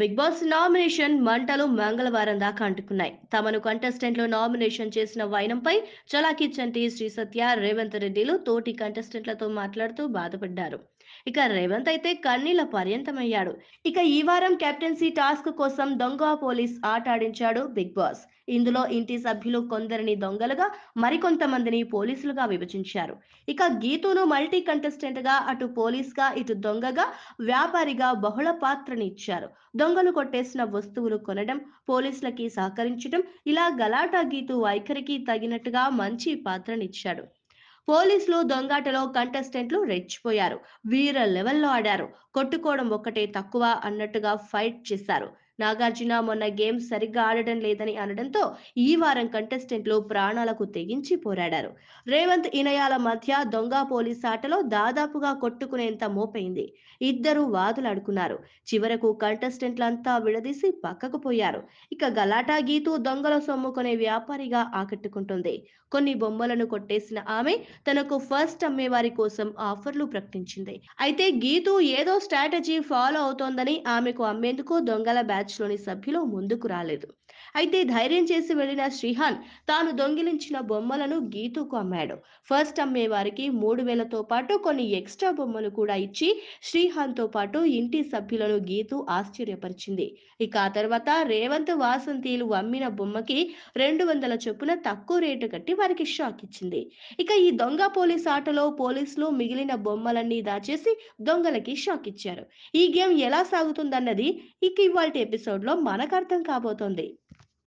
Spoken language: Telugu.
బిగ్ బాస్ నామినేషన్ మంటలు మంగళవారం దాకా అంటుకున్నాయి తమను కంటెస్టెంట్ లో నామినేషన్ చేసిన వైనంపై చలాకి చంటి శ్రీ సత్య రేవంత్ రెడ్డిలు తోటి కంటెస్టెంట్లతో మాట్లాడుతూ బాధపడ్డారు ఇక రేవంత్ అయితే కన్నీళ్ల పర్యంతమయ్యాడు ఇక ఈ వారం కెప్టెన్సీ టాస్క్ కోసం దొంగ పోలీస్ ఆట ఆడించాడు బిగ్ బాస్ ఇందులో ఇంటి సభ్యులు కొందరిని దొంగలుగా మరికొంతమందిని పోలీసులుగా విభజించారు ఇక గీతును మల్టీ కంటెస్టెంట్ గా అటు పోలీస్ గా ఇటు దొంగగా వ్యాపారిగా బహుళ పాత్రనిచ్చారు దొంగలు కొట్టేసిన వస్తువులు కొనడం పోలీసులకి సహకరించడం ఇలా గలాటా గీతు వైఖరికి తగినట్టుగా మంచి పాత్రనిచ్చాడు పోలీసులు దొంగాటలో కంటెస్టెంట్లు రెచ్చిపోయారు వీర లెవెల్లో ఆడారు కొట్టుకోవడం ఒక్కటే తక్కువ అన్నట్టుగా ఫైట్ చేశారు నాగార్జున మొన్న గేమ్ సరిగ్గా ఆడడం లేదని అనడంతో ఈ వారం కంటెస్టెంట్లు ప్రాణాలకు తెగించి పోరాడారు రేవంత్ ఇనయాల మధ్య దొంగ పోలీస్ ఆటలో దాదాపుగా కొట్టుకునేంత మోపైంది ఇద్దరు వాదులాడుకున్నారు చివరకు కంటెస్టెంట్లంతా విడదీసి పక్కకు పోయారు ఇక గలాటా గీతూ దొంగల సొమ్ము కొనే వ్యాపారిగా ఆకట్టుకుంటుంది కొన్ని బొమ్మలను కొట్టేసిన ఆమె తనకు ఫస్ట్ అమ్మేవారి కోసం ఆఫర్లు ప్రకటించింది అయితే గీతూ ఏదో స్ట్రాటజీ ఫాలో అవుతోందని ఆమెకు అమ్మేందుకు దొంగల బ్యాచ్ బ్యాచ్లోని సభ్యులు ముందుకు రాలేదు అయితే ధైర్యం చేసి వెళ్లిన శ్రీహాన్ తాను దొంగిలించిన బొమ్మలను గీతుకు అమ్మాడు ఫస్ట్ అమ్మే వారికి మూడు వేలతో పాటు కొన్ని ఎక్స్ట్రా బొమ్మలు కూడా ఇచ్చి శ్రీహాన్ తో పాటు ఇంటి సభ్యులను గీతు ఆశ్చర్యపరిచింది ఇక ఆ తర్వాత రేవంత్ వాసంతిలు అమ్మిన బొమ్మకి రెండు వందల చొప్పున తక్కువ రేటు కట్టి వారికి షాక్ ఇచ్చింది ఇక ఈ దొంగ పోలీస్ ఆటలో పోలీసులు మిగిలిన బొమ్మలన్నీ దాచేసి దొంగలకి షాక్ ఇచ్చారు ఈ గేమ్ ఎలా సాగుతుందన్నది ఇక ఇవాళ ఎపిసోడ్లో మనకు అర్థం కాబోతోంది